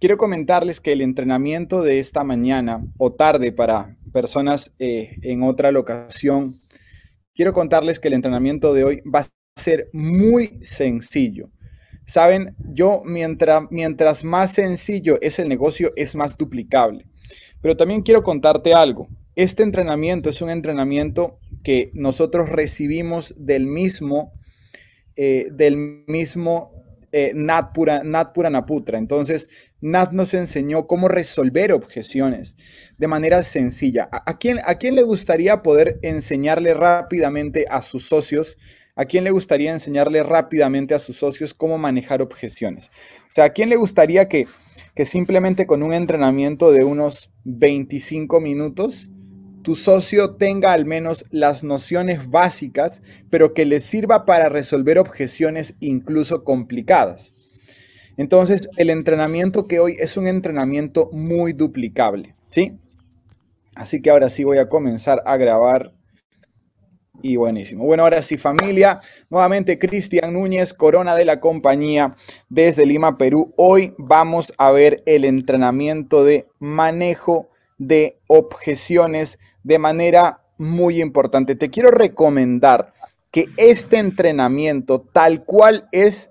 Quiero comentarles que el entrenamiento de esta mañana o tarde para personas eh, en otra locación, quiero contarles que el entrenamiento de hoy va a ser muy sencillo. Saben, yo mientras, mientras más sencillo es el negocio, es más duplicable. Pero también quiero contarte algo. Este entrenamiento es un entrenamiento que nosotros recibimos del mismo, eh, del mismo eh, Nat, Pura, Nat Entonces, Nat nos enseñó cómo resolver objeciones de manera sencilla. ¿A, a, quién, ¿A, quién, le gustaría poder enseñarle rápidamente a sus socios? ¿A quién le gustaría enseñarle rápidamente a sus socios cómo manejar objeciones? O sea, ¿a quién le gustaría que, que simplemente con un entrenamiento de unos 25 minutos tu socio tenga al menos las nociones básicas, pero que le sirva para resolver objeciones incluso complicadas. Entonces, el entrenamiento que hoy es un entrenamiento muy duplicable, ¿sí? Así que ahora sí voy a comenzar a grabar. Y buenísimo. Bueno, ahora sí familia, nuevamente Cristian Núñez, corona de la compañía desde Lima, Perú. Hoy vamos a ver el entrenamiento de manejo de objeciones de manera muy importante. Te quiero recomendar que este entrenamiento tal cual es,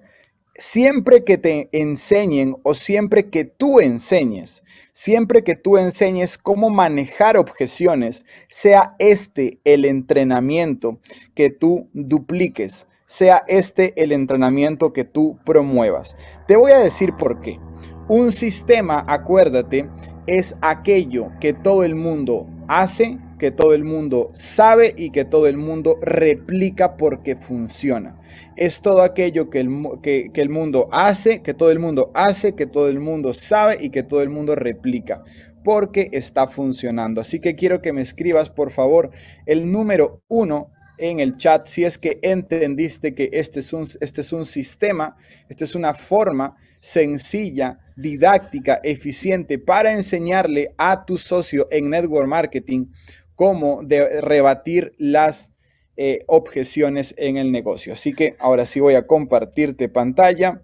siempre que te enseñen o siempre que tú enseñes, siempre que tú enseñes cómo manejar objeciones, sea este el entrenamiento que tú dupliques, sea este el entrenamiento que tú promuevas. Te voy a decir por qué. Un sistema, acuérdate, es aquello que todo el mundo hace, que todo el mundo sabe y que todo el mundo replica porque funciona. Es todo aquello que el, que, el mundo hace, que todo el mundo hace, que todo el mundo sabe y que todo el mundo replica porque está funcionando. Así que quiero que me escribas, por favor, el número uno en el chat si es que entendiste que este es un, este es un sistema, esta es una forma sencilla, didáctica, eficiente para enseñarle a tu socio en network marketing cómo rebatir las eh, objeciones en el negocio. Así que ahora sí voy a compartirte pantalla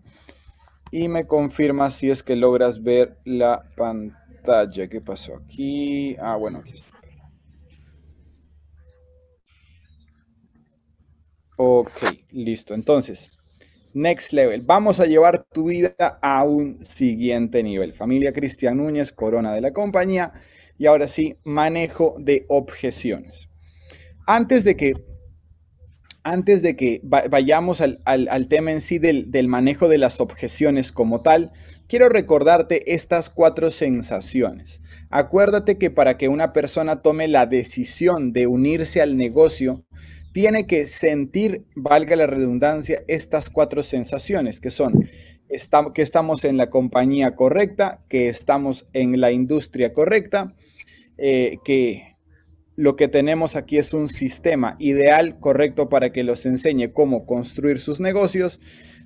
y me confirma si es que logras ver la pantalla. ¿Qué pasó aquí? Ah, bueno, aquí está. Ok, listo. Entonces, next level. Vamos a llevar tu vida a un siguiente nivel. Familia Cristian Núñez, corona de la compañía. Y ahora sí, manejo de objeciones. Antes de que, antes de que vayamos al, tema en sí del manejo de las objeciones como tal, quiero recordarte estas cuatro sensaciones. Acuérdate que para que una persona tome la decisión de unirse al negocio, tiene que sentir, valga la redundancia, estas cuatro sensaciones que son que estamos en la compañía correcta, que estamos en la industria correcta, eh, que lo que tenemos aquí es un sistema ideal, correcto para que los enseñe cómo construir sus negocios,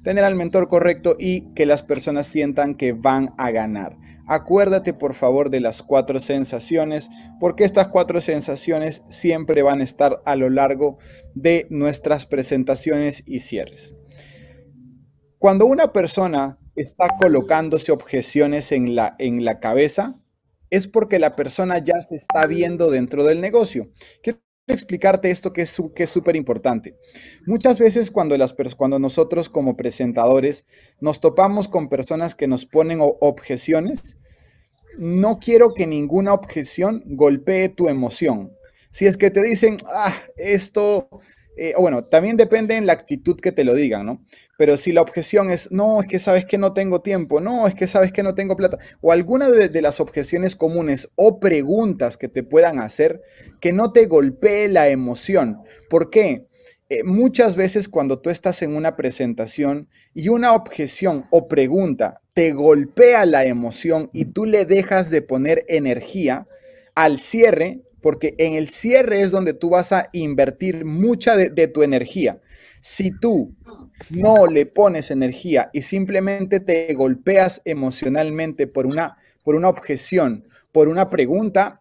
tener al mentor correcto y que las personas sientan que van a ganar. Acuérdate por favor de las cuatro sensaciones, porque estas cuatro sensaciones siempre van a estar a lo largo de nuestras presentaciones y cierres. Cuando una persona está colocándose objeciones en la, en la cabeza, es porque la persona ya se está viendo dentro del negocio. Quiero explicarte esto que es que súper importante. Muchas veces cuando, las, cuando nosotros como presentadores nos topamos con personas que nos ponen objeciones, no quiero que ninguna objeción golpee tu emoción. Si es que te dicen, ah, esto, eh, bueno, también depende en la actitud que te lo digan, ¿no? Pero si la objeción es, no, es que sabes que no tengo tiempo, no, es que sabes que no tengo plata, o alguna de, de las objeciones comunes o preguntas que te puedan hacer, que no te golpee la emoción. ¿Por qué? Eh, muchas veces cuando tú estás en una presentación y una objeción o pregunta te golpea la emoción y tú le dejas de poner energía al cierre, porque en el cierre es donde tú vas a invertir mucha de, tu energía. Si tú no le pones energía y simplemente te golpeas emocionalmente por una, por una objeción, por una pregunta,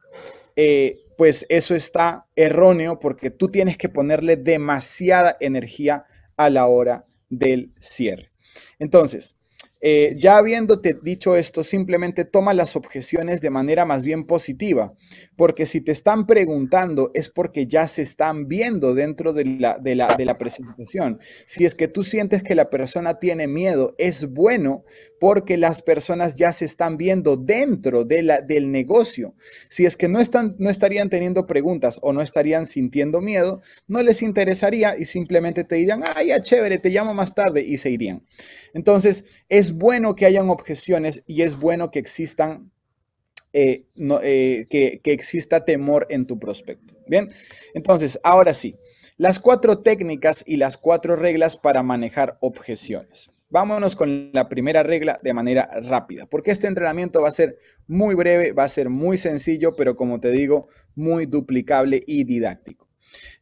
eh, pues eso está erróneo porque tú tienes que ponerle demasiada energía a la hora del cierre. Entonces, eh, ya habiéndote dicho esto, simplemente toma las objeciones de manera más bien positiva, porque si te están preguntando es porque ya se están viendo dentro de la, presentación. Si es que tú sientes que la persona tiene miedo, es bueno porque las personas ya se están viendo dentro de la, del negocio. Si es que no, están, no estarían teniendo preguntas o no estarían sintiendo miedo, no les interesaría y simplemente te dirían, ay ya chévere, te llamo más tarde y se irían. Entonces, es bueno que hayan objeciones y es bueno que existan eh, eh, que, exista temor en tu prospecto. Bien, entonces, ahora sí, las cuatro técnicas y las cuatro reglas para manejar objeciones. Vámonos con la primera regla de manera rápida, porque este entrenamiento va a ser muy breve, va a ser muy sencillo, pero como te digo, muy duplicable y didáctico.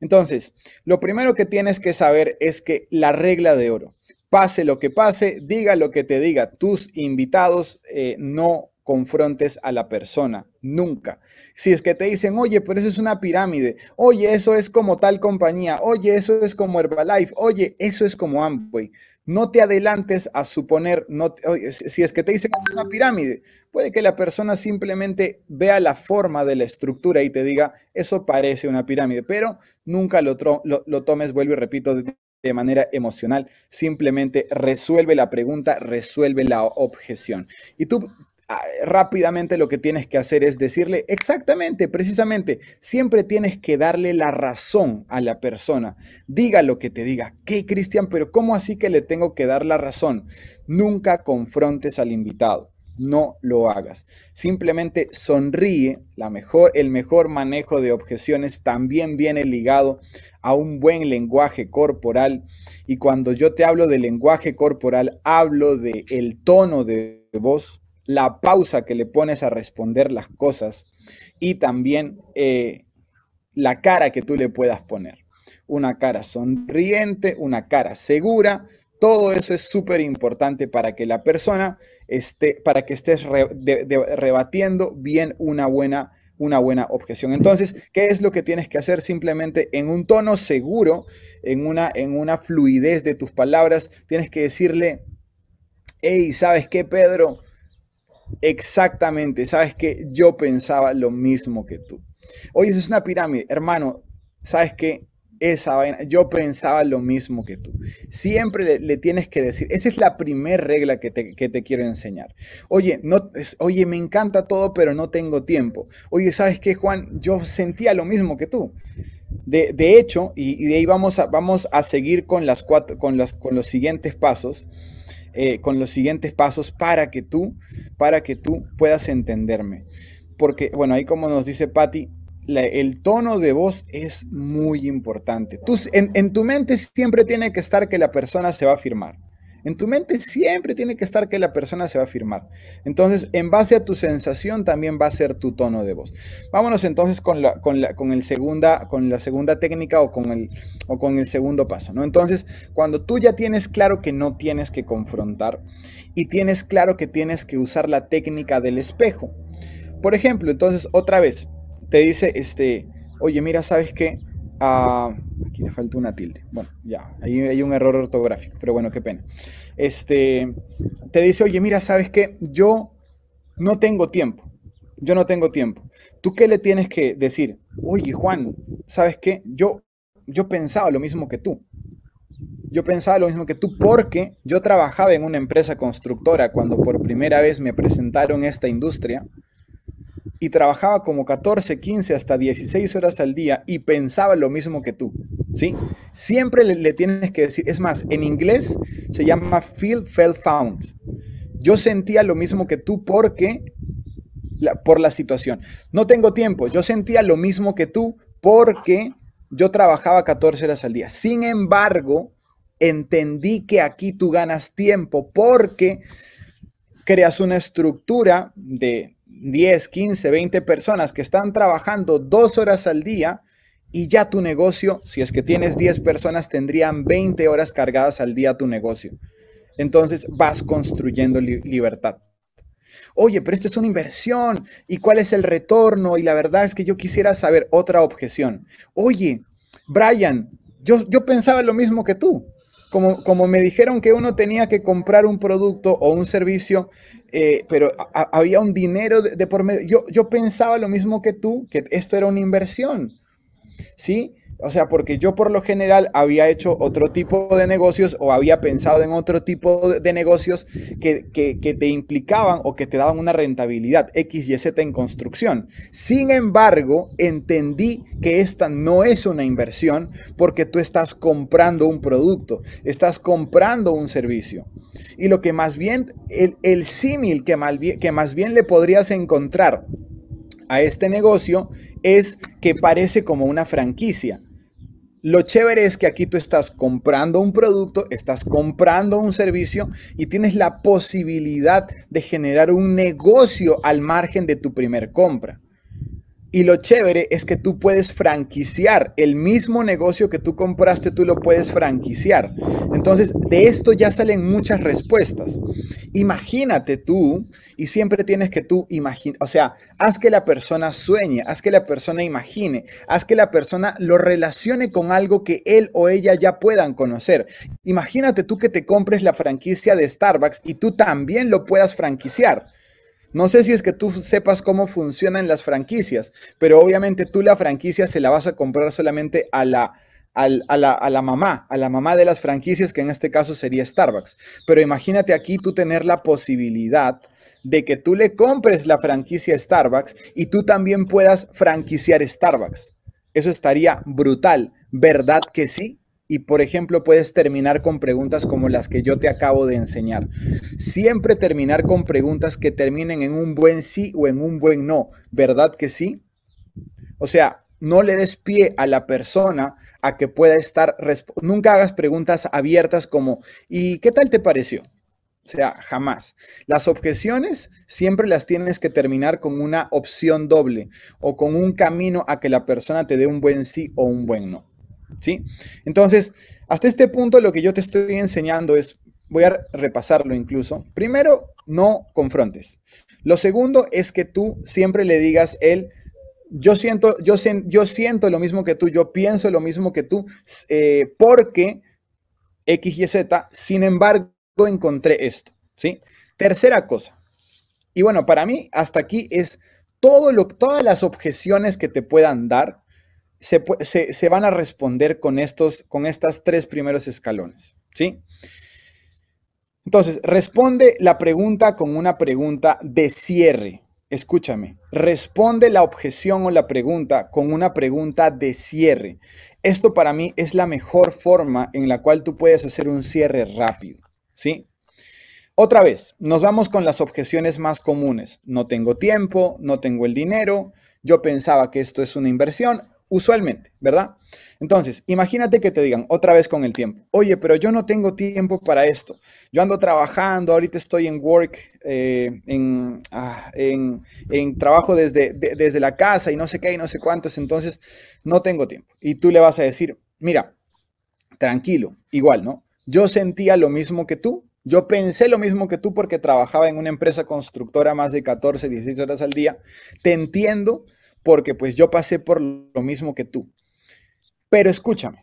Entonces, lo primero que tienes que saber es que la regla de oro, Pase lo que pase, diga lo que te diga. Tus invitados eh, no confrontes a la persona, nunca. Si es que te dicen, oye, pero eso es una pirámide, oye, eso es como tal compañía, oye, eso es como Herbalife, oye, eso es como Amway. No te adelantes a suponer, no si es que te dicen es una pirámide, puede que la persona simplemente vea la forma de la estructura y te diga, eso parece una pirámide, pero nunca lo, lo tomes, vuelvo y repito, de manera emocional, simplemente resuelve la pregunta, resuelve la objeción. Y tú ah, rápidamente lo que tienes que hacer es decirle exactamente, precisamente, siempre tienes que darle la razón a la persona. Diga lo que te diga. ¿Qué, Cristian? Pero ¿cómo así que le tengo que dar la razón? Nunca confrontes al invitado no lo hagas. Simplemente sonríe. La mejor, el mejor manejo de objeciones también viene ligado a un buen lenguaje corporal. Y cuando yo te hablo de lenguaje corporal, hablo de el tono de voz, la pausa que le pones a responder las cosas y también eh, la cara que tú le puedas poner. Una cara sonriente, una cara segura, todo eso es súper importante para que la persona esté, para que estés rebatiendo bien una buena, una buena objeción. Entonces, ¿qué es lo que tienes que hacer? Simplemente en un tono seguro, en una, en una fluidez de tus palabras, tienes que decirle, hey, ¿sabes qué, Pedro? Exactamente, sabes qué? yo pensaba lo mismo que tú. Oye, eso es una pirámide, hermano. Sabes qué? esa vaina. Yo pensaba lo mismo que tú. Siempre le, tienes que decir, esa es la primera regla que te, quiero enseñar. Oye, no, oye, me encanta todo, pero no tengo tiempo. Oye, ¿sabes qué, Juan? Yo sentía lo mismo que tú. De, hecho, y, de ahí vamos a, vamos a seguir con, las cuatro, con, las, con los siguientes pasos. Eh, con los siguientes pasos para que tú, para que tú puedas entenderme. Porque, bueno, ahí como nos dice Patti, el tono de voz es muy importante. Tú, en, tu mente siempre tiene que estar que la persona se va a firmar. En tu mente siempre tiene que estar que la persona se va a firmar. Entonces, en base a tu sensación también va a ser tu tono de voz. Vámonos entonces con la, con el segunda, con la segunda técnica o con, el, o con el segundo paso. ¿no? Entonces, cuando tú ya tienes claro que no tienes que confrontar y tienes claro que tienes que usar la técnica del espejo. Por ejemplo, entonces, otra vez, te dice, este, oye, mira, ¿sabes que, ah, aquí le falta una tilde. Bueno, ya, ahí hay un error ortográfico, pero bueno, qué pena. Este, te dice, oye, mira, ¿sabes que, Yo no tengo tiempo. Yo no tengo tiempo. ¿Tú qué le tienes que decir? Oye, Juan, ¿sabes qué? Yo, yo pensaba lo mismo que tú. Yo pensaba lo mismo que tú porque yo trabajaba en una empresa constructora cuando por primera vez me presentaron esta industria y trabajaba como 14, 15, hasta 16 horas al día y pensaba lo mismo que tú, ¿sí? Siempre le, tienes que decir, es más, en inglés se llama feel, felt, found. Yo sentía lo mismo que tú porque, por la situación. No tengo tiempo, yo sentía lo mismo que tú porque yo trabajaba 14 horas al día. Sin embargo, entendí que aquí tú ganas tiempo porque creas una estructura de 10, 15, 20 personas que están trabajando dos horas al día y ya tu negocio, si es que tienes 10 personas, tendrían 20 horas cargadas al día tu negocio. Entonces vas construyendo libertad. Oye, pero esto es una inversión y cuál es el retorno y la verdad es que yo quisiera saber otra objeción. Oye, Brian, yo, yo pensaba lo mismo que tú como, me dijeron que uno tenía que comprar un producto o un servicio, eh, pero había un dinero de, por medio. Yo, yo pensaba lo mismo que tú, que esto era una inversión, ¿sí? O sea, porque yo por lo general había hecho otro tipo de negocios o había pensado en otro tipo de negocios que, te implicaban o que te daban una rentabilidad X y Z en construcción. Sin embargo, entendí que esta no es una inversión porque tú estás comprando un producto, estás comprando un servicio. Y lo que más bien, el, símil que más bien le podrías encontrar a este negocio es que parece como una franquicia. Lo chévere es que aquí tú estás comprando un producto, estás comprando un servicio y tienes la posibilidad de generar un negocio al margen de tu primer compra. Y lo chévere es que tú puedes franquiciar el mismo negocio que tú compraste, tú lo puedes franquiciar. Entonces, de esto ya salen muchas respuestas. Imagínate tú, y siempre tienes que tú imaginar, o sea, haz que la persona sueñe, haz que la persona imagine, haz que la persona lo relacione con algo que él o ella ya puedan conocer. Imagínate tú que te compres la franquicia de Starbucks y tú también lo puedas franquiciar. No sé si es que tú sepas cómo funcionan las franquicias, pero obviamente tú la franquicia se la vas a comprar solamente a la, mamá, a la mamá de las franquicias, que en este caso sería Starbucks. Pero imagínate aquí tú tener la posibilidad de que tú le compres la franquicia Starbucks y tú también puedas franquiciar Starbucks. Eso estaría brutal, ¿verdad que sí? y, por ejemplo, puedes terminar con preguntas como las que yo te acabo de enseñar. Siempre terminar con preguntas que terminen en un buen sí o en un buen no, ¿verdad que sí? O sea, no le des pie a la persona a que pueda estar, nunca hagas preguntas abiertas como, ¿y qué tal te pareció? O sea, jamás. Las objeciones siempre las tienes que terminar con una opción doble o con un camino a que la persona te dé un buen sí o un buen no. ¿sí? Entonces, hasta este punto lo que yo te estoy enseñando es, voy a repasarlo incluso. Primero, no confrontes. Lo segundo es que tú siempre le digas él yo siento, yo, yo siento lo mismo que tú, yo pienso lo mismo que tú, eh, porque X y Z, sin embargo, encontré esto, ¿sí? Tercera cosa, y bueno, para mí hasta aquí es todo lo, todas las objeciones que te puedan dar, se, van a responder con estos, con estas tres primeros escalones, ¿sí? Entonces, responde la pregunta con una pregunta de cierre. Escúchame, responde la objeción o la pregunta con una pregunta de cierre. Esto para mí es la mejor forma en la cual tú puedes hacer un cierre rápido, ¿sí? Otra vez, nos vamos con las objeciones más comunes. No tengo tiempo, no tengo el dinero, yo pensaba que esto es una inversión, usualmente, ¿verdad? Entonces, imagínate que te digan otra vez con el tiempo, oye, pero yo no tengo tiempo para esto, yo ando trabajando, ahorita estoy en work, eh, en, ah, en, en, trabajo desde, desde la casa y no sé qué y no sé cuántos, entonces no tengo tiempo. Y tú le vas a decir, mira, tranquilo, igual, ¿no? Yo sentía lo mismo que tú, yo pensé lo mismo que tú porque trabajaba en una empresa constructora más de 14, 16 horas al día. Te entiendo, porque pues yo pasé por lo mismo que tú. Pero escúchame,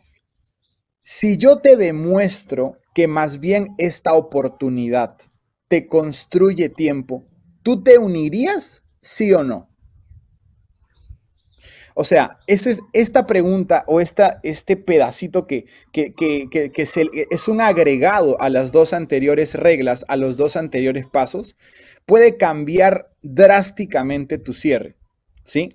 si yo te demuestro que más bien esta oportunidad te construye tiempo, ¿tú te unirías, sí o no? O sea, eso es esta pregunta o esta, este pedacito que, es un agregado a las dos anteriores reglas, a los dos anteriores pasos, puede cambiar drásticamente tu cierre. ¿sí?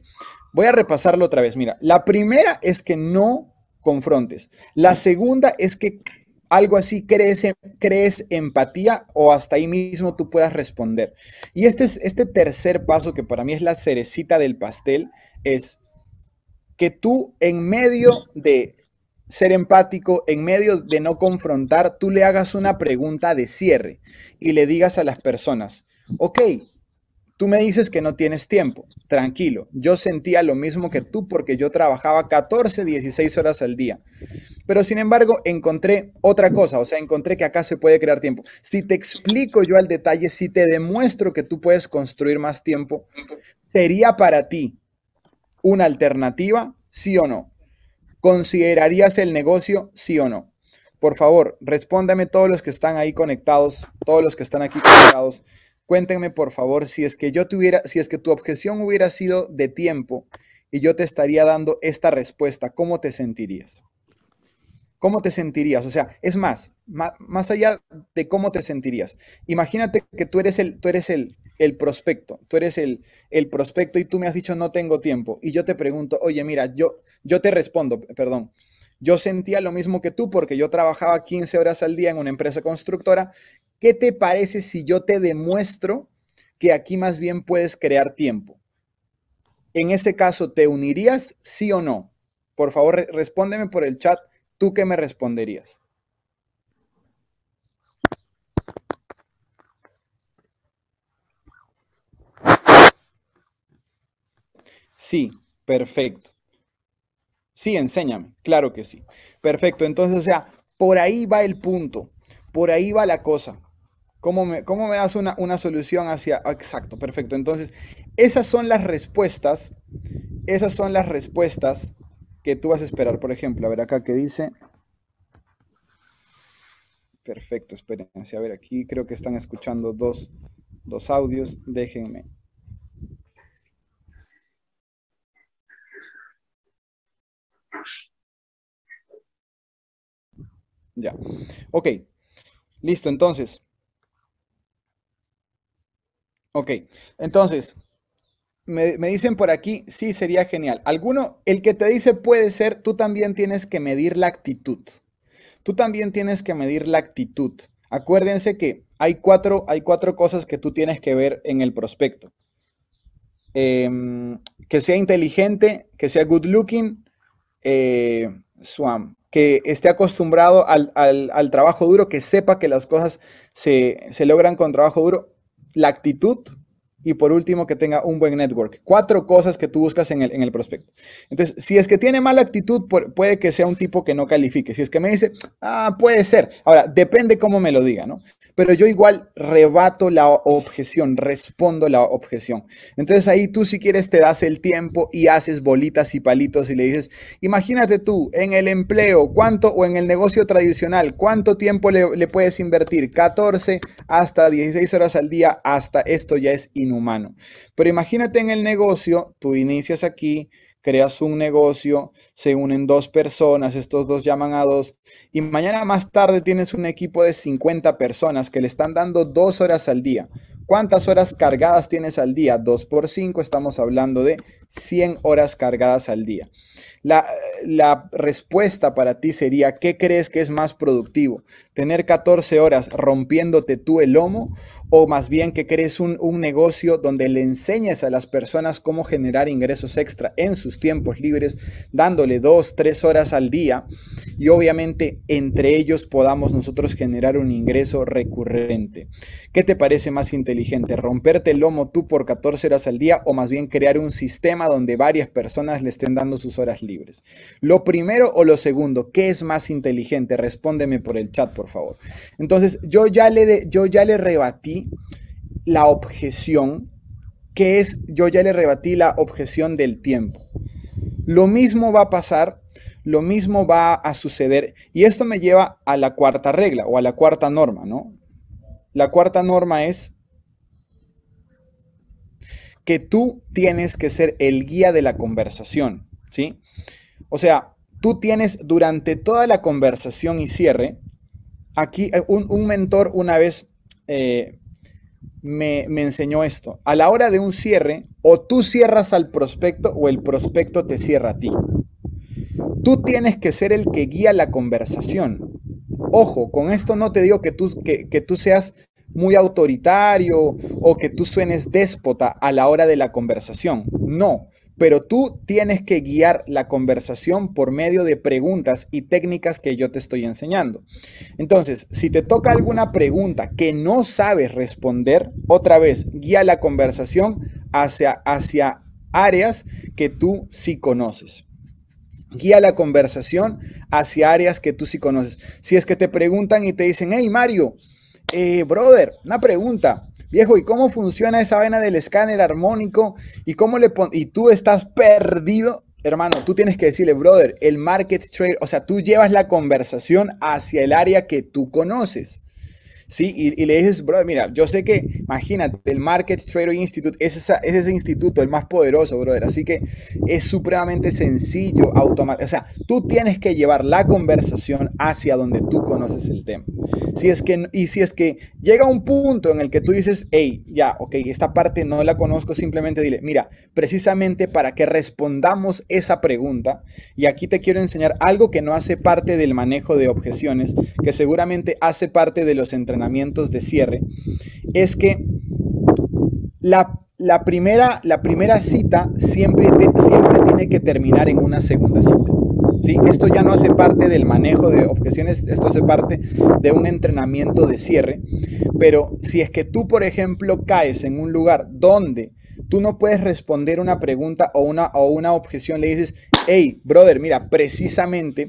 Voy a repasarlo otra vez. Mira, la primera es que no confrontes. La segunda es que algo así crees, crees empatía o hasta ahí mismo tú puedas responder. Y este es este tercer paso que para mí es la cerecita del pastel es que tú en medio de ser empático, en medio de no confrontar, tú le hagas una pregunta de cierre y le digas a las personas, ok, Tú me dices que no tienes tiempo. Tranquilo, yo sentía lo mismo que tú porque yo trabajaba 14, 16 horas al día. Pero sin embargo, encontré otra cosa, o sea, encontré que acá se puede crear tiempo. Si te explico yo al detalle, si te demuestro que tú puedes construir más tiempo, ¿sería para ti una alternativa? Sí o no. ¿Considerarías el negocio? Sí o no. Por favor, respóndame todos los que están ahí conectados, todos los que están aquí conectados. Cuéntenme, por favor, si es que yo tuviera, si es que tu objeción hubiera sido de tiempo y yo te estaría dando esta respuesta, ¿cómo te sentirías? ¿Cómo te sentirías? O sea, es más, más, allá de cómo te sentirías. Imagínate que tú eres el, tú eres el, el prospecto, tú eres el, el, prospecto y tú me has dicho no tengo tiempo. Y yo te pregunto, oye, mira, yo, yo te respondo, perdón, yo sentía lo mismo que tú porque yo trabajaba 15 horas al día en una empresa constructora ¿Qué te parece si yo te demuestro que aquí más bien puedes crear tiempo? En ese caso, ¿te unirías sí o no? Por favor, respóndeme por el chat. ¿Tú qué me responderías? Sí, perfecto. Sí, enséñame, claro que sí. Perfecto, entonces, o sea, por ahí va el punto, por ahí va la cosa. ¿Cómo me, das una, solución hacia... Ah, exacto, perfecto. Entonces, esas son las respuestas. Esas son las respuestas que tú vas a esperar. Por ejemplo, a ver acá que dice... Perfecto, espérense. A ver, aquí creo que están escuchando dos, dos audios. Déjenme. Ya. Ok. Listo, entonces. Ok, entonces, me, dicen por aquí, sí, sería genial. Alguno, el que te dice puede ser, tú también tienes que medir la actitud. Tú también tienes que medir la actitud. Acuérdense que hay cuatro, hay cuatro cosas que tú tienes que ver en el prospecto. Em, que sea inteligente, que sea good looking, eh, que esté acostumbrado al, trabajo duro, que sepa que las cosas se logran con trabajo duro la actitud y por último, que tenga un buen network. Cuatro cosas que tú buscas en el, en el prospecto. Entonces, si es que tiene mala actitud, puede que sea un tipo que no califique. Si es que me dice, ah, puede ser. Ahora, depende cómo me lo diga, ¿no? Pero yo igual rebato la objeción, respondo la objeción. Entonces ahí tú si quieres te das el tiempo y haces bolitas y palitos y le dices, imagínate tú en el empleo, ¿cuánto o en el negocio tradicional, cuánto tiempo le, puedes invertir? 14 hasta 16 horas al día, hasta esto ya es humano. Pero imagínate en el negocio, tú inicias aquí, creas un negocio, se unen dos personas, estos dos llaman a dos, y mañana más tarde tienes un equipo de 50 personas que le están dando dos horas al día. ¿Cuántas horas cargadas tienes al día? Dos por cinco, estamos hablando de 100 horas cargadas al día. La, respuesta para ti sería, ¿qué crees que es más productivo? ¿Tener 14 horas rompiéndote tú el lomo? ¿O más bien que crees un, un negocio donde le enseñes a las personas cómo generar ingresos extra en sus tiempos libres, dándole 2, 3 horas al día? Y obviamente entre ellos podamos nosotros generar un ingreso recurrente. ¿Qué te parece más inteligente? ¿Romperte el lomo tú por 14 horas al día o más bien crear un sistema? donde varias personas le estén dando sus horas libres. Lo primero o lo segundo, ¿qué es más inteligente? Respóndeme por el chat, por favor. Entonces, yo ya le, yo ya le rebatí la objeción, que es, yo ya le rebatí la objeción del tiempo. Lo mismo va a pasar, lo mismo va a suceder, y esto me lleva a la cuarta regla o a la cuarta norma, ¿no? La cuarta norma es que tú tienes que ser el guía de la conversación, ¿sí? O sea, tú tienes durante toda la conversación y cierre, aquí eh, un, mentor una vez eh, me, me, enseñó esto. A la hora de un cierre, o tú cierras al prospecto o el prospecto te cierra a ti. Tú tienes que ser el que guía la conversación. Ojo, con esto no te digo que tú, que tú seas muy autoritario o que tú suenes déspota a la hora de la conversación. No, pero tú tienes que guiar la conversación por medio de preguntas y técnicas que yo te estoy enseñando. Entonces, si te toca alguna pregunta que no sabes responder, otra vez, guía la conversación hacia, hacia áreas que tú sí conoces. Guía la conversación hacia áreas que tú sí conoces. Si es que te preguntan y te dicen, hey Mario, eh, brother, una pregunta. Viejo, ¿y cómo funciona esa vena del escáner armónico? ¿Y cómo le y tú estás perdido? Hermano, tú tienes que decirle, brother, el market trade, o sea, tú llevas la conversación hacia el área que tú conoces. ¿sí? Y, le dices, brother, mira, yo sé que, imagínate, el Market Trader Institute es, ese instituto, el más poderoso, brother. Así que es supremamente sencillo, automático. O sea, tú tienes que llevar la conversación hacia donde tú conoces el tema. Si es que, y si es que llega un punto en el que tú dices, hey, ya, ok, esta parte no la conozco, simplemente dile, mira, precisamente para que respondamos esa pregunta, y aquí te quiero enseñar algo que no hace parte del manejo de objeciones, que seguramente hace parte de los entrenamientos de cierre, es que la, primera, la primera, cita siempre, siempre tiene que terminar en una segunda cita. ¿Sí? Esto ya no hace parte del manejo de objeciones, esto hace parte de un entrenamiento de cierre, pero si es que tú, por ejemplo, caes en un lugar donde tú no puedes responder una pregunta o una, o una objeción, le dices, hey, brother, mira, precisamente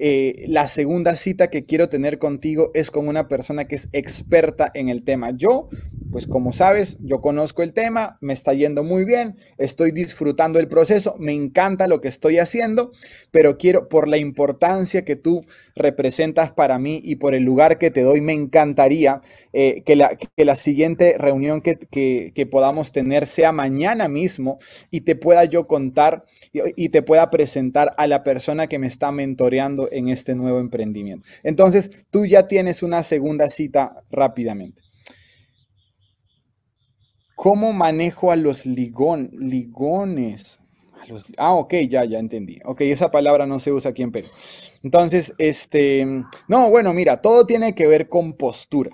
eh, la segunda cita que quiero tener contigo es con una persona que es experta en el tema. Yo, pues como sabes, yo conozco el tema, me está yendo muy bien, estoy disfrutando el proceso, me encanta lo que estoy haciendo, pero quiero, por la importancia que tú representas para mí y por el lugar que te doy, me encantaría eh, que, la, la, siguiente reunión que, podamos tener sea mañana mismo y te pueda yo contar y, y te pueda presentar a la persona que me está mentoreando en este nuevo emprendimiento. Entonces, tú ya tienes una segunda cita rápidamente. ¿Cómo manejo a los ligón, ligones? ah, ok, ya, ya entendí. Ok, esa palabra no se usa aquí en Perú. Entonces, este, no, bueno, mira, todo tiene que ver con postura.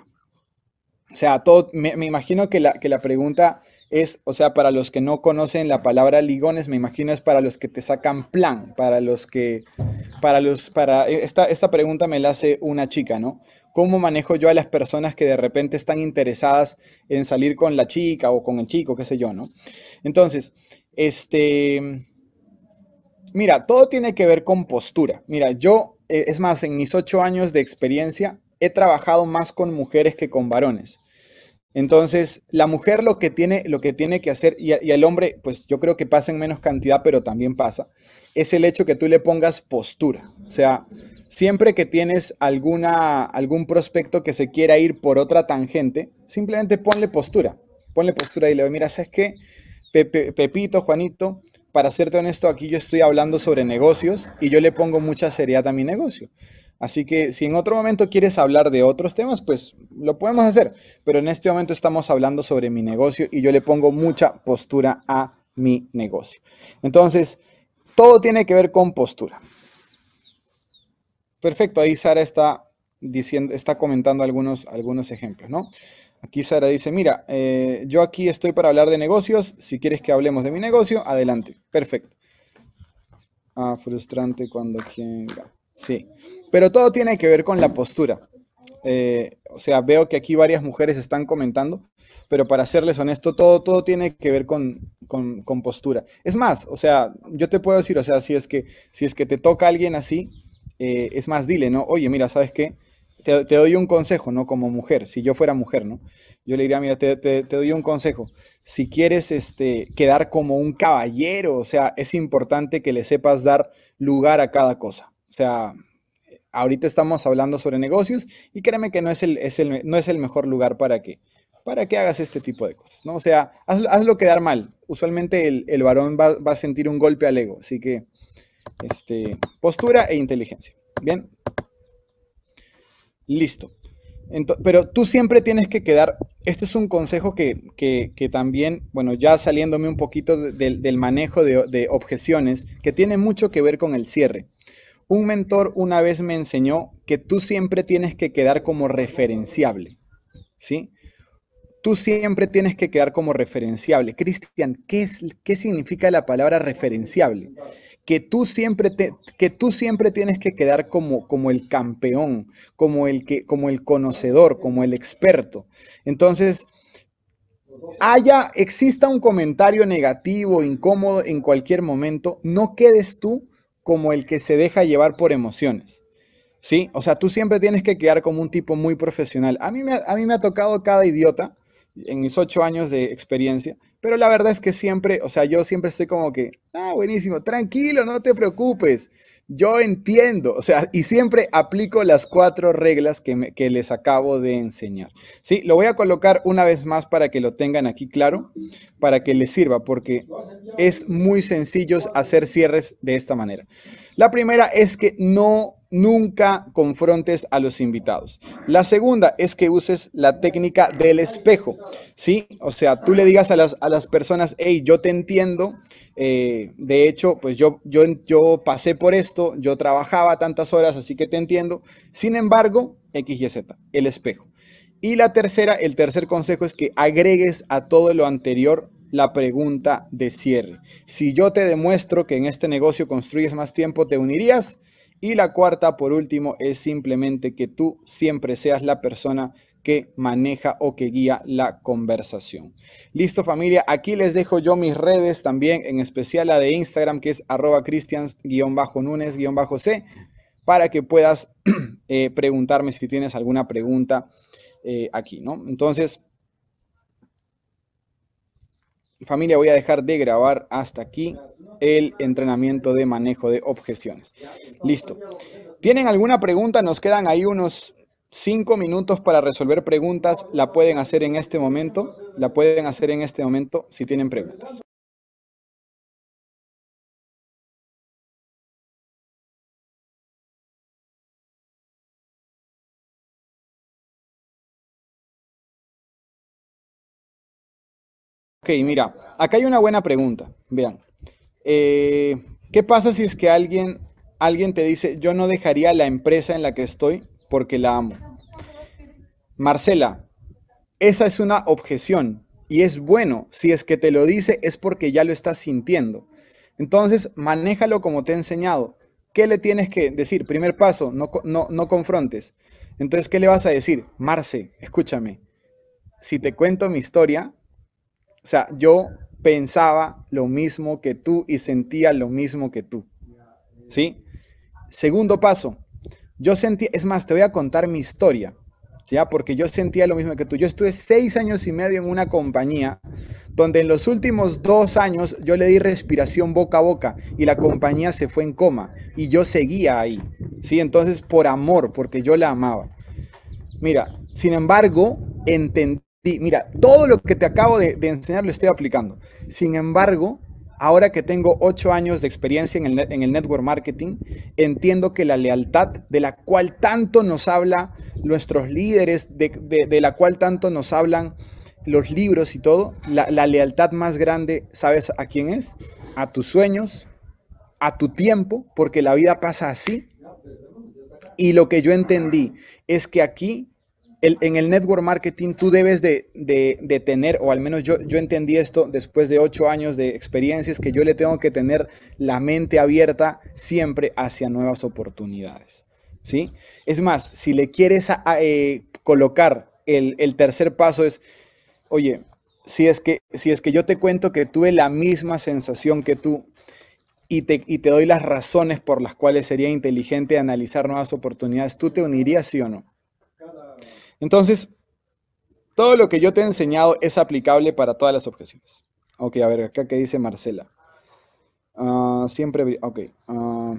O sea, todo, me, imagino que la, pregunta es, o sea, para los que no conocen la palabra ligones, me imagino es para los que te sacan plan, para los que, para los, para, e, esta, esta pregunta me la hace una chica, ¿no? ¿Cómo manejo yo a las personas que de repente están interesadas en salir con la chica o con el chico, qué sé yo, ¿no? Entonces, este, mira, todo tiene que ver con postura. Mira, yo, eh, es más, en mis ocho años de experiencia, he trabajado más con mujeres que con varones. Entonces, la mujer lo que tiene, lo que, tiene que hacer, y, el hombre, pues yo creo que pasa en menos cantidad, pero también pasa, es el hecho que tú le pongas postura. O sea, siempre que tienes alguna, algún prospecto que se quiera ir por otra tangente, simplemente ponle postura. Ponle postura y le digo, mira, ¿sabes qué? Pepito, Juanito, para serte honesto, aquí yo estoy hablando sobre negocios y yo le pongo mucha seriedad a mi negocio. Así que si en otro momento quieres hablar de otros temas, pues lo podemos hacer. Pero en este momento estamos hablando sobre mi negocio y yo le pongo mucha postura a mi negocio. Entonces, todo tiene que ver con postura. Perfecto, ahí Sara está diciendo, está comentando algunos, algunos ejemplos, ¿no? Aquí Sara dice, mira, eh, yo aquí estoy para hablar de negocios, si quieres que hablemos de mi negocio, adelante. Perfecto. Ah, frustrante cuando quien... Sí, pero todo tiene que ver con la postura. Eh, o sea, veo que aquí varias mujeres están comentando, pero para serles honesto, todo, todo tiene que ver con, con, postura. Es más, o sea, yo te puedo decir, o sea, si es que, si es que te toca alguien así, eh, es más, dile, ¿no? Oye, mira, ¿sabes qué? Te, doy un consejo, ¿no? Como mujer, si yo fuera mujer, ¿no? Yo le diría, mira, te, te, doy un consejo. Si quieres este, quedar como un caballero, o sea, es importante que le sepas dar lugar a cada cosa. O sea, ahorita estamos hablando sobre negocios y créeme que no es el, no es el mejor lugar para que, para que hagas este tipo de cosas, ¿no? O sea, hazlo quedar mal. Usualmente el, varón va, a sentir un golpe al ego, así que este, postura e inteligencia. Bien. Listo. pero tú siempre tienes que quedar, este es un consejo que, que, también, bueno, ya saliéndome un poquito del manejo de objeciones, que tiene mucho que ver con el cierre. Un mentor una vez me enseñó que tú siempre tienes que quedar como referenciable, ¿sí? Tú siempre tienes que quedar como referenciable. Cristian, ¿qué, ¿qué significa la palabra referenciable? Que tú siempre, que tú siempre tienes que quedar como, como el campeón, como el, que, como el conocedor, como el experto. Entonces, haya, exista un comentario negativo, incómodo en cualquier momento, no quedes tú como el que se deja llevar por emociones. ¿Sí? O sea, tú siempre tienes que quedar como un tipo muy profesional. A mí me, a mí me ha tocado cada idiota en mis ocho años de experiencia, pero la verdad es que siempre, o sea, yo siempre estoy como que, ah, buenísimo, tranquilo, no te preocupes yo entiendo, o sea, y siempre aplico las cuatro reglas que, que, les acabo de enseñar. Sí, lo voy a colocar una vez más para que lo tengan aquí claro, para que les sirva, porque es muy sencillo hacer cierres de esta manera. La primera es que no nunca confrontes a los invitados. La segunda es que uses la técnica del espejo, ¿sí? O sea, tú le digas a las, personas, hey, yo te entiendo, eh, de hecho, pues yo, yo, yo pasé por esto, yo trabajaba tantas horas, así que te entiendo. Sin embargo, X, Y, Z, el espejo. Y la tercera, el tercer consejo es que agregues a todo lo anterior la pregunta de cierre. Si yo te demuestro que en este negocio construyes más tiempo, ¿te unirías? Y la cuarta, por último, es simplemente que tú siempre seas la persona que maneja o que guía la conversación. Listo familia, aquí les dejo yo mis redes también, en especial la de Instagram que es arroba cristians-nunes-c para que puedas eh, preguntarme si tienes alguna pregunta eh, aquí, ¿no? Entonces, Familia, voy a dejar de grabar hasta aquí el entrenamiento de manejo de objeciones. Listo. ¿Tienen alguna pregunta? Nos quedan ahí unos cinco minutos para resolver preguntas. La pueden hacer en este momento. La pueden hacer en este momento si tienen preguntas. Ok, mira, acá hay una buena pregunta. Vean, eh, ¿qué pasa si es que alguien, alguien te dice, yo no dejaría la empresa en la que estoy porque la amo? Marcela, esa es una objeción y es bueno, si es que te lo dice es porque ya lo estás sintiendo. Entonces, manéjalo como te he enseñado. ¿Qué le tienes que decir? Primer paso, no, no confrontes. Entonces, ¿qué le vas a decir? Marce, escúchame, si te cuento mi historia, o sea, yo pensaba lo mismo que tú y sentía lo mismo que tú. ¿Sí? Segundo paso, yo sentía, es más, te voy a contar mi historia, ¿sí? Porque yo sentía lo mismo que tú. Yo estuve seis años y medio en una compañía donde en los últimos dos años yo le di respiración boca a boca y la compañía se fue en coma y yo seguía ahí, ¿sí? Entonces, por amor, porque yo la amaba. Mira, sin embargo, entendí mira, todo lo que te acabo de, enseñar lo estoy aplicando. Sin embargo, ahora que tengo ocho años de experiencia en el, network marketing, entiendo que la lealtad de la cual tanto nos habla nuestros líderes, de, la cual tanto nos hablan los libros y todo, la lealtad más grande, ¿sabes a quién es? A tus sueños, a tu tiempo, porque la vida pasa así. Y lo que yo entendí es que aquí en el network marketing tú debes de, tener, o al menos yo, yo entendí esto después de ocho años de experiencias, que yo le tengo que tener la mente abierta siempre hacia nuevas oportunidades. ¿sí? Es más, si le quieres eh, colocar el, tercer paso es, oye, si es, que, si es que yo te cuento que tuve la misma sensación que tú y te, y te doy las razones por las cuales sería inteligente analizar nuevas oportunidades, ¿tú te unirías sí o no? Entonces, todo lo que yo te he enseñado es aplicable para todas las objeciones. Ok, a ver, acá que dice Marcela. Ah, siempre, ok. Ah,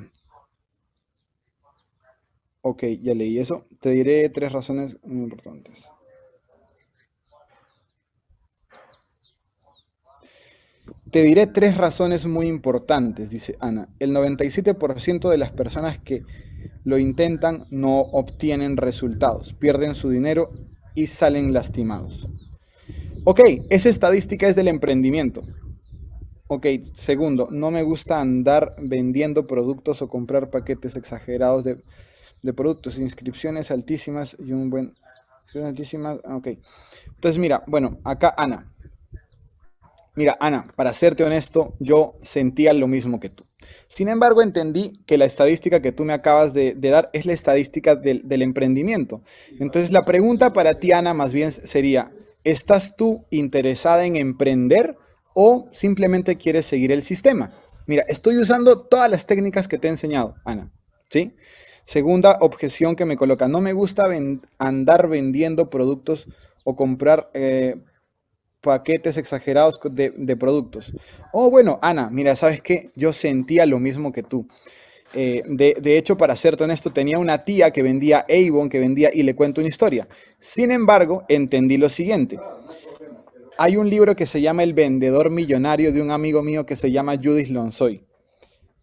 ok, ya leí eso. Te diré tres razones muy importantes. Te diré tres razones muy importantes, dice Ana. El 97% de las personas que lo intentan, no obtienen resultados, pierden su dinero y salen lastimados. Ok, esa estadística es del emprendimiento. Ok, segundo, no me gusta andar vendiendo productos o comprar paquetes exagerados de, productos, inscripciones altísimas y un buen... Altísimas, ah, ok. Entonces mira, bueno, acá Ana. Mira, Ana, para serte honesto, yo sentía lo mismo que tú. Sin embargo, entendí que la estadística que tú me acabas de, dar es la estadística del, emprendimiento. Entonces, la pregunta para ti, Ana, más bien sería, ¿estás tú interesada en emprender o simplemente quieres seguir el sistema? Mira, estoy usando todas las técnicas que te he enseñado, Ana. ¿Sí? Segunda objeción que me coloca, no me gusta andar vendiendo productos o comprar eh, paquetes exagerados de, productos. Oh, bueno, Ana, mira, ¿sabes qué? Yo sentía lo mismo que tú. Eh, de, hecho, para serte honesto, tenía una tía que vendía Avon, que vendía y le cuento una historia. Sin embargo, entendí lo siguiente. Hay un libro que se llama El vendedor millonario de un amigo mío que se llama Judith Lonsoy.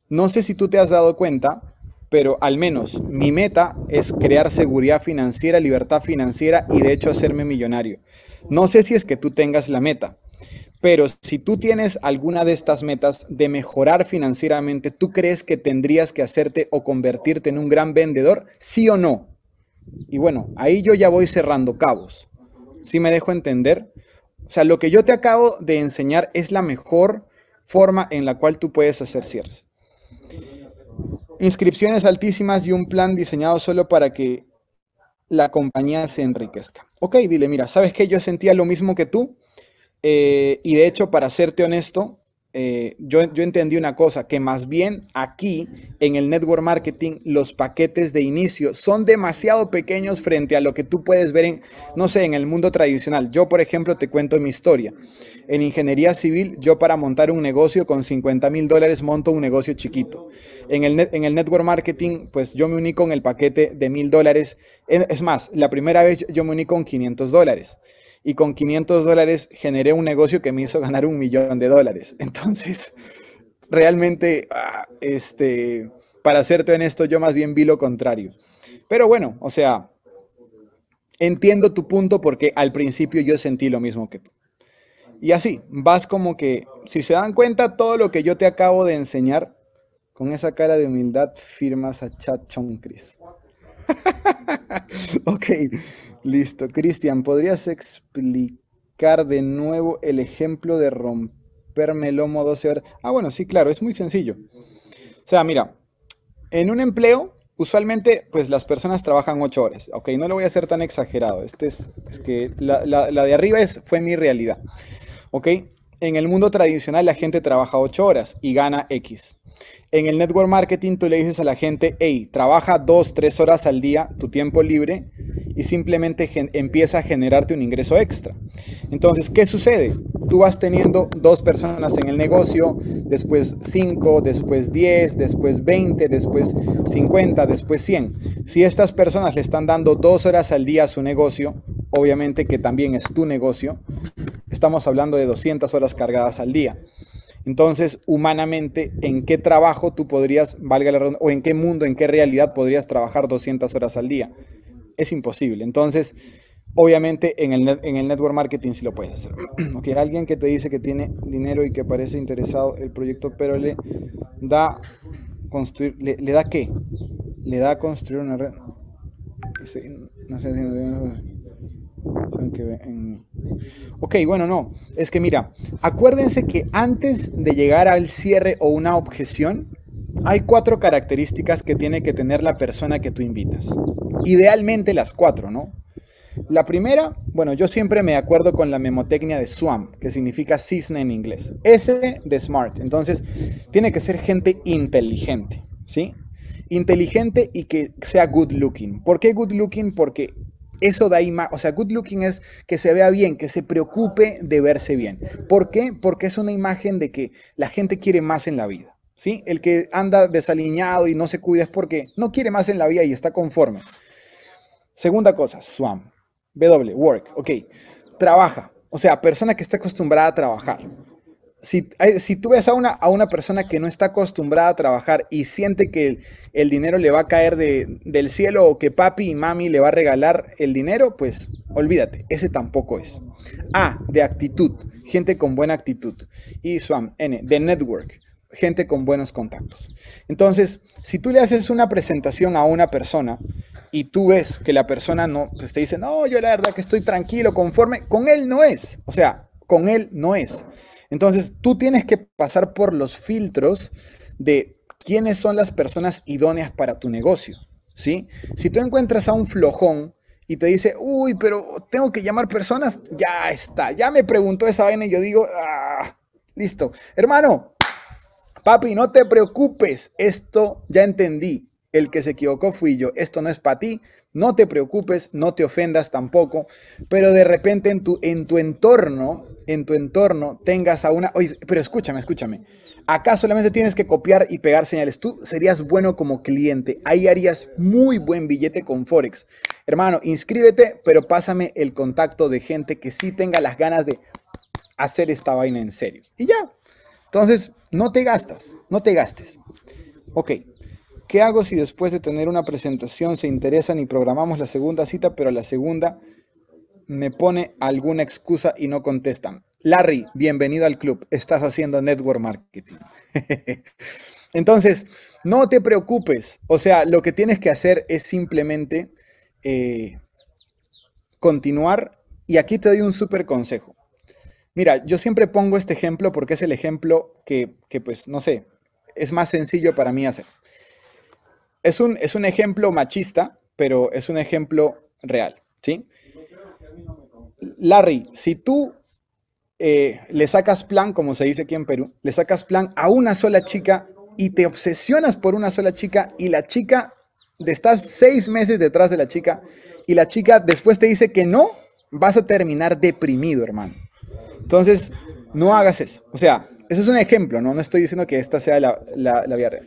No sé si tú te has dado cuenta, pero al menos mi meta es crear seguridad financiera, libertad financiera y de hecho hacerme millonario. No sé si es que tú tengas la meta, pero si tú tienes alguna de estas metas de mejorar financieramente, ¿tú crees que tendrías que hacerte o convertirte en un gran vendedor? Sí o no. Y bueno, ahí yo ya voy cerrando cabos. ¿Sí me dejo entender? O sea, lo que yo te acabo de enseñar es la mejor forma en la cual tú puedes hacer cierres. Inscripciones altísimas y un plan diseñado solo para que la compañía se enriquezca. Ok, dile, mira, ¿sabes que Yo sentía lo mismo que tú. Eh, y de hecho, para serte honesto, eh, yo, entendí una cosa, que más bien aquí en el network marketing los paquetes de inicio son demasiado pequeños frente a lo que tú puedes ver en, no sé, en el mundo tradicional. Yo, por ejemplo, te cuento mi historia. En ingeniería civil, yo para montar un negocio con 50 mil dólares monto un negocio chiquito. En el, en el network marketing, pues yo me uní con el paquete de mil dólares. Es más, la primera vez yo me uní con 500 dólares y con 500 dólares generé un negocio que me hizo ganar un millón de dólares. Entonces, realmente, ah, este, para serte honesto, yo más bien vi lo contrario. Pero bueno, o sea, entiendo tu punto porque al principio yo sentí lo mismo que tú. Y así, vas como que, si se dan cuenta todo lo que yo te acabo de enseñar, con esa cara de humildad firmas a Chatchon Chris. ok, listo. Cristian, ¿podrías explicar de nuevo el ejemplo de romperme el lomo 12 horas? Ah, bueno, sí, claro, es muy sencillo. O sea, mira, en un empleo, usualmente, pues las personas trabajan 8 horas. Ok, no lo voy a hacer tan exagerado. Este es, es que la, de arriba es, fue mi realidad. Ok, en el mundo tradicional la gente trabaja 8 horas y gana X. En el network marketing tú le dices a la gente, hey, trabaja dos, tres horas al día, tu tiempo libre, y simplemente empieza a generarte un ingreso extra. Entonces, ¿qué sucede? Tú vas teniendo dos personas en el negocio, después cinco, después diez, después veinte, después cincuenta, después cien. Si estas personas le están dando dos horas al día a su negocio, obviamente que también es tu negocio, estamos hablando de 200 horas cargadas al día. Entonces, humanamente, ¿en qué trabajo tú podrías, valga la redundancia, o en qué mundo, en qué realidad podrías trabajar 200 horas al día? Es imposible. Entonces, obviamente, en el, network marketing sí lo puedes hacer. okay, alguien que te dice que tiene dinero y que parece interesado el proyecto, pero le da construir, le, da qué? Le da construir una red. No sé si en, en, Ok, bueno, no. Es que mira, acuérdense que antes de llegar al cierre o una objeción, hay cuatro características que tiene que tener la persona que tú invitas. Idealmente las cuatro, ¿no? La primera, bueno, yo siempre me acuerdo con la memotecnia de SWAM que significa cisne en inglés. S de smart. Entonces, tiene que ser gente inteligente, ¿sí? Inteligente y que sea good looking. ¿Por qué good looking? Porque eso da imagen, o sea, good looking es que se vea bien, que se preocupe de verse bien. ¿Por qué? Porque es una imagen de que la gente quiere más en la vida, ¿sí? El que anda desaliñado y no se cuida es porque no quiere más en la vida y está conforme. Segunda cosa, swam, W, work, ok, trabaja, o sea, persona que está acostumbrada a trabajar si, tú ves a una, a una persona que no está acostumbrada a trabajar y siente que el, dinero le va a caer del cielo o que papi y mami le va a regalar el dinero, pues olvídate, ese tampoco es. A, de actitud, gente con buena actitud. Y Swam, N, de network, gente con buenos contactos. Entonces, si tú le haces una presentación a una persona y tú ves que la persona no, pues, te dice, no, yo la verdad que estoy tranquilo, conforme, con él no es. O sea, con él no es. Entonces, tú tienes que pasar por los filtros de quiénes son las personas idóneas para tu negocio, ¿sí? Si tú encuentras a un flojón y te dice, uy, pero tengo que llamar personas, ya está, ya me preguntó esa vaina y yo digo, ah, listo. Hermano, papi, no te preocupes, esto ya entendí, el que se equivocó fui yo, esto no es para ti, no te preocupes, no te ofendas tampoco, pero de repente en tu, en tu entorno, en tu entorno tengas a una, oye, pero escúchame, escúchame, acá solamente tienes que copiar y pegar señales, tú serías bueno como cliente, ahí harías muy buen billete con Forex. Hermano, inscríbete, pero pásame el contacto de gente que sí tenga las ganas de hacer esta vaina en serio. Y ya. Entonces, no te gastas, no te gastes. Ok. ¿Qué hago si después de tener una presentación se interesan y programamos la segunda cita, pero la segunda me pone alguna excusa y no contestan? Larry, bienvenido al club. Estás haciendo network marketing. Entonces, no te preocupes. O sea, lo que tienes que hacer es simplemente eh, continuar. Y aquí te doy un súper consejo. Mira, yo siempre pongo este ejemplo porque es el ejemplo que, que, pues, no sé, es más sencillo para mí hacer es un, es un ejemplo machista, pero es un ejemplo real, ¿sí? Larry, si tú eh, le sacas plan, como se dice aquí en Perú, le sacas plan a una sola chica y te obsesionas por una sola chica y la chica, estás seis meses detrás de la chica y la chica después te dice que no, vas a terminar deprimido, hermano. Entonces, no hagas eso. O sea, ese es un ejemplo, ¿no? No estoy diciendo que esta sea la, la vía real.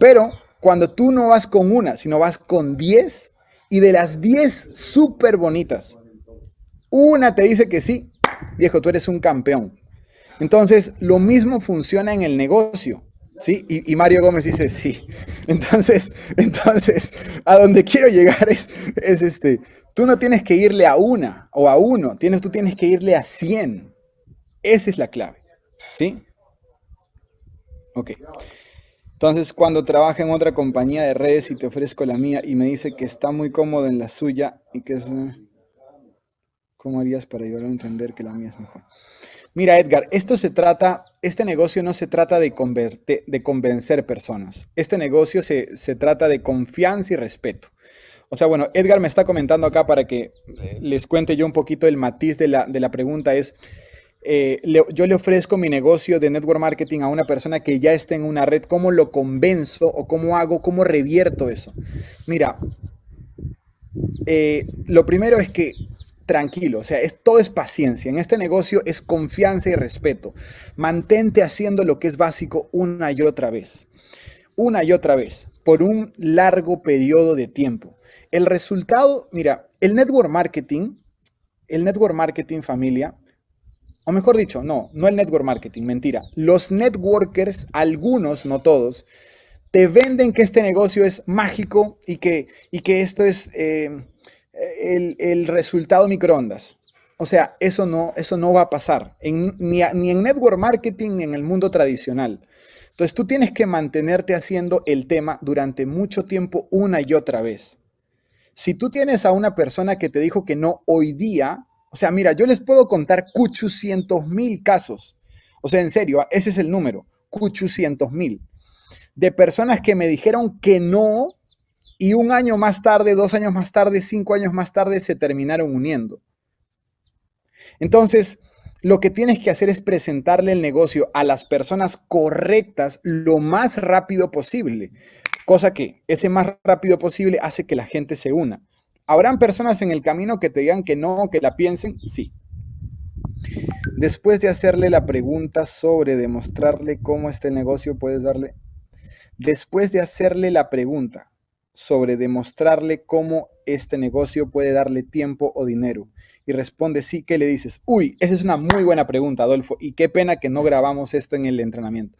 Pero cuando tú no vas con una, sino vas con diez, y de las diez súper bonitas, una te dice que sí, viejo, tú eres un campeón. Entonces, lo mismo funciona en el negocio. ¿Sí? Y, Mario Gómez dice sí. Entonces, entonces, a donde quiero llegar es, este, tú no tienes que irle a una o a uno, tienes, tú tienes que irle a 100. Esa es la clave, ¿sí? Ok. Entonces, cuando trabaja en otra compañía de redes y te ofrezco la mía y me dice que está muy cómodo en la suya y que es... ¿Cómo harías para ayudar a entender que la mía es mejor? Mira, Edgar, esto se trata, este negocio no se trata de, convencer personas. Este negocio se, trata de confianza y respeto. O sea, bueno, Edgar me está comentando acá para que eh, les cuente yo un poquito el matiz de la, de la pregunta es eh, yo le ofrezco mi negocio de network marketing a una persona que ya está en una red, ¿cómo lo convenzo o cómo hago, cómo revierto eso? Mira, eh, lo primero es que tranquilo, o sea, es, todo es paciencia. En este negocio es confianza y respeto. Mantente haciendo lo que es básico una y otra vez, una y otra vez, por un largo periodo de tiempo. El resultado, mira, el network marketing, el network marketing familia, o mejor dicho, no, no el network marketing, mentira. Los networkers, algunos, no todos, te venden que este negocio es mágico y que, y que esto es eh, el, resultado microondas. O sea, eso no, eso no va a pasar, en, ni, ni en network marketing ni en el mundo tradicional. Entonces tú tienes que mantenerte haciendo el tema durante mucho tiempo una y otra vez. Si tú tienes a una persona que te dijo que no hoy día, o sea, mira, yo les puedo contar 800 mil casos. O sea, en serio, ese es el número, cuchuscientos mil. De personas que me dijeron que no y un año más tarde, dos años más tarde, cinco años más tarde se terminaron uniendo. Entonces, lo que tienes que hacer es presentarle el negocio a las personas correctas lo más rápido posible, cosa que ese más rápido posible hace que la gente se una. ¿Habrán personas en el camino que te digan que no, que la piensen? Sí. Después de hacerle la pregunta sobre demostrarle cómo este negocio puedes darle... Después de hacerle la pregunta sobre demostrarle cómo este negocio puede darle tiempo o dinero y responde sí, ¿qué le dices? Uy, esa es una muy buena pregunta, Adolfo, y qué pena que no grabamos esto en el entrenamiento.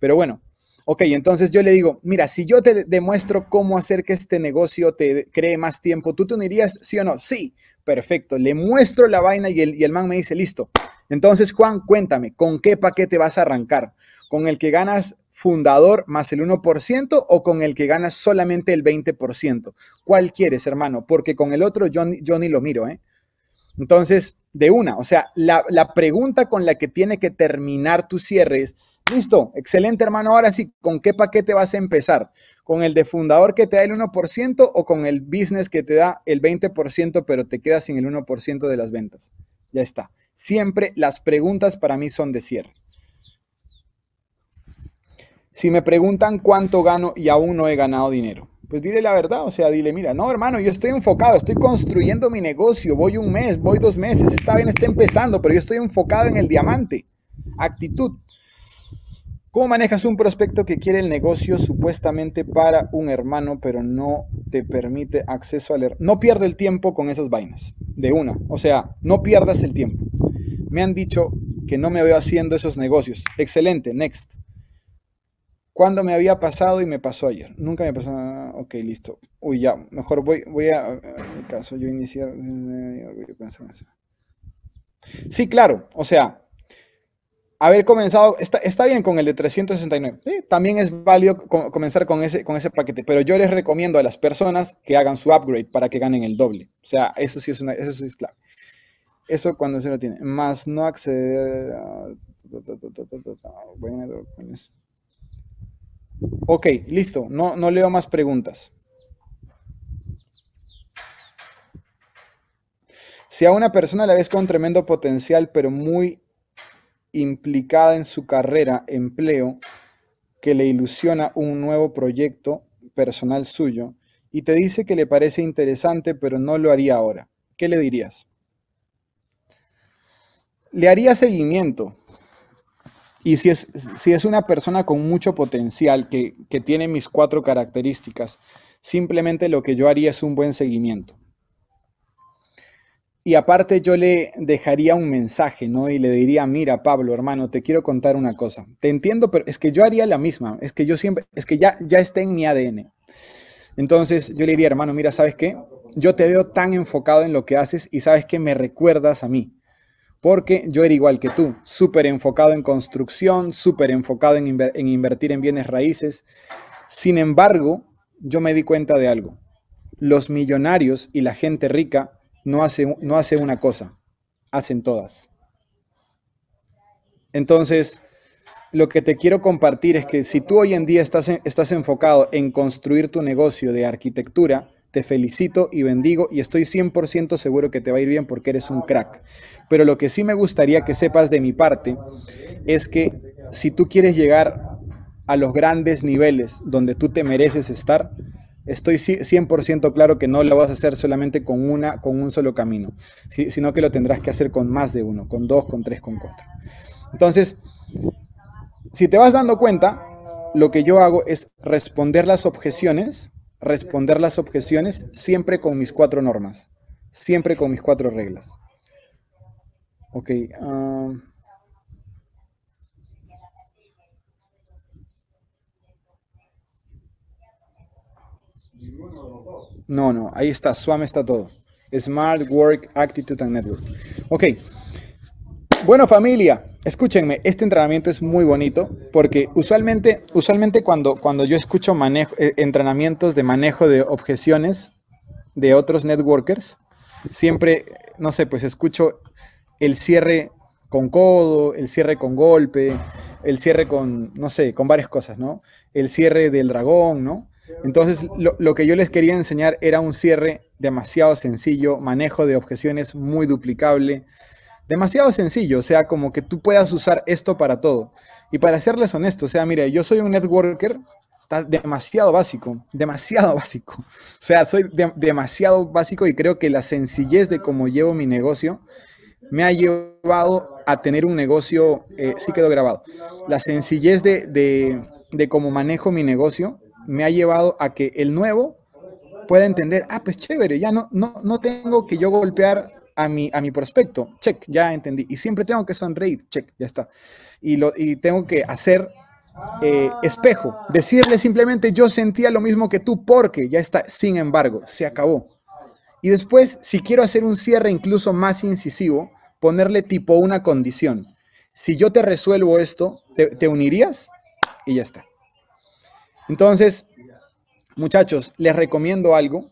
Pero bueno, Ok, entonces yo le digo, mira, si yo te demuestro cómo hacer que este negocio te cree más tiempo, ¿tú te unirías, sí o no? Sí, perfecto. Le muestro la vaina y el, y el man me dice, listo. Entonces, Juan, cuéntame, ¿con qué paquete vas a arrancar? ¿Con el que ganas fundador más el 1% o con el que ganas solamente el 20%? ¿Cuál quieres, hermano? Porque con el otro yo, ni lo miro, ¿eh? Entonces, de una, o sea, la, la pregunta con la que tiene que terminar tu cierre es, Listo, excelente hermano. Ahora sí, ¿con qué paquete vas a empezar? ¿Con el de fundador que te da el 1% o con el business que te da el 20% pero te quedas sin el 1% de las ventas? Ya está. Siempre las preguntas para mí son de cierre. Si me preguntan cuánto gano y aún no he ganado dinero, pues dile la verdad, o sea, dile, mira, no hermano, yo estoy enfocado, estoy construyendo mi negocio, voy un mes, voy dos meses, está bien, está empezando, pero yo estoy enfocado en el diamante. Actitud, ¿Cómo manejas un prospecto que quiere el negocio supuestamente para un hermano, pero no te permite acceso al hermano? No pierdo el tiempo con esas vainas, de una. O sea, no pierdas el tiempo. Me han dicho que no me veo haciendo esos negocios. Excelente, next. ¿Cuándo me había pasado y me pasó ayer? Nunca me pasó. Ah, ok, listo. Uy, ya, mejor voy, voy a, En mi caso, yo iniciar. Eh, sí, claro, o sea, haber comenzado, está, bien con el de 369, también es válido comenzar con ese, con ese paquete, pero yo les recomiendo a las personas que hagan su upgrade para que ganen el doble. O sea, eso sí es, eso sí es clave. Eso cuando se lo tiene. Más no acceder a... Ok, listo. No, no leo más preguntas. Si a una persona la ves con tremendo potencial, pero muy implicada en su carrera, empleo, que le ilusiona un nuevo proyecto personal suyo y te dice que le parece interesante pero no lo haría ahora. ¿Qué le dirías? Le haría seguimiento. Y si es, si es una persona con mucho potencial, que tiene mis cuatro características, simplemente lo que yo haría es un buen seguimiento. Y aparte yo le dejaría un mensaje, ¿no? Y le diría, mira, Pablo, hermano, te quiero contar una cosa. Te entiendo, pero es que yo haría la misma. Es que yo siempre, es que ya, ya está en mi ADN. Entonces yo le diría, hermano, mira, ¿sabes qué? Yo te veo tan enfocado en lo que haces y sabes que me recuerdas a mí. Porque yo era igual que tú, súper enfocado en construcción, súper enfocado en invertir en bienes raíces. Sin embargo, yo me di cuenta de algo. Los millonarios y la gente rica no hace, no hace una cosa, hacen todas. Entonces, lo que te quiero compartir es que si tú hoy en día estás, estás enfocado en construir tu negocio de arquitectura, te felicito y bendigo y estoy 100% seguro que te va a ir bien porque eres un crack. Pero lo que sí me gustaría que sepas de mi parte es que si tú quieres llegar a los grandes niveles donde tú te mereces estar, estoy 100% claro que no lo vas a hacer solamente con una, con un solo camino, sino que lo tendrás que hacer con más de uno, con dos, con tres, con cuatro. Entonces, si te vas dando cuenta, lo que yo hago es responder las objeciones, responder las objeciones siempre con mis cuatro normas, siempre con mis cuatro reglas. Ok. Ah, No, no, ahí está, SWAM está todo. Smart Work Attitude and Network. Ok. Bueno, familia, escúchenme, este entrenamiento es muy bonito porque usualmente, usualmente cuando, cuando yo escucho eh, entrenamientos de manejo de objeciones de otros networkers, siempre, no sé, pues escucho el cierre con codo, el cierre con golpe, el cierre con, no sé, con varias cosas, ¿no? El cierre del dragón, ¿no? Entonces, lo, que yo les quería enseñar era un cierre demasiado sencillo, manejo de objeciones muy duplicable, demasiado sencillo, o sea, como que tú puedas usar esto para todo. Y para serles honesto, o sea, mire, yo soy un networker está demasiado básico, demasiado básico. O sea, soy demasiado básico y creo que la sencillez de cómo llevo mi negocio me ha llevado a tener un negocio, eh, sí quedó grabado, la sencillez de cómo manejo mi negocio me ha llevado a que el nuevo pueda entender, ah, pues chévere, ya no, no, no tengo que yo golpear a mi, a mi prospecto, check, ya entendí. Y siempre tengo que sonreír, check, ya está. Y, lo, y tengo que hacer eh, espejo, decirle simplemente yo sentía lo mismo que tú porque ya está, sin embargo, se acabó. Y después, si quiero hacer un cierre incluso más incisivo, ponerle tipo una condición. Si yo te resuelvo esto, ¿te, te unirías? Y ya está. Entonces, muchachos, les recomiendo algo.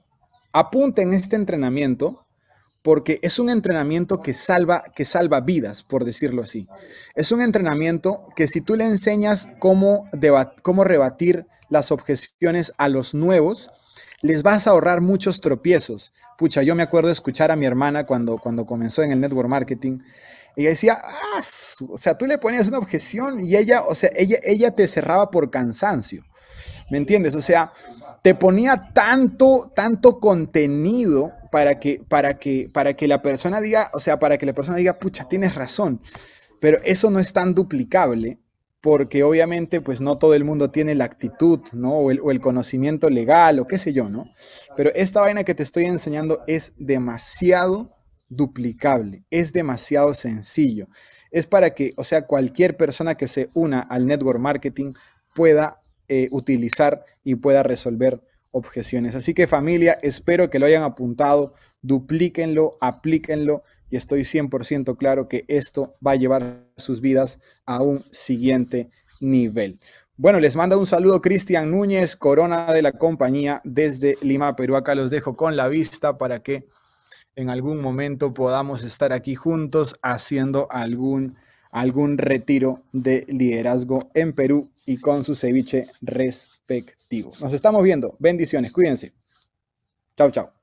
Apunten este entrenamiento porque es un entrenamiento que salva, que salva vidas, por decirlo así. Es un entrenamiento que si tú le enseñas cómo, cómo rebatir las objeciones a los nuevos, les vas a ahorrar muchos tropiezos. Pucha, yo me acuerdo escuchar a mi hermana cuando, cuando comenzó en el network marketing. Ella decía, ah, o sea, tú le ponías una objeción y ella, o sea, ella, ella te cerraba por cansancio. ¿Me entiendes? O sea, te ponía tanto, tanto contenido para que, para que, para que la persona diga, o sea, para que la persona diga, pucha, tienes razón. Pero eso no es tan duplicable porque obviamente pues no todo el mundo tiene la actitud, ¿no? O el, o el, conocimiento legal o qué sé yo, ¿no? Pero esta vaina que te estoy enseñando es demasiado duplicable, es demasiado sencillo. Es para que, o sea, cualquier persona que se una al network marketing pueda eh, utilizar y pueda resolver objeciones. Así que familia, espero que lo hayan apuntado, duplíquenlo, aplíquenlo y estoy 100% claro que esto va a llevar sus vidas a un siguiente nivel. Bueno, les mando un saludo Cristian Núñez, corona de la compañía desde Lima, Perú. Acá los dejo con la vista para que en algún momento podamos estar aquí juntos haciendo algún algún retiro de liderazgo en Perú y con su ceviche respectivo. Nos estamos viendo. Bendiciones. Cuídense. Chau, chao.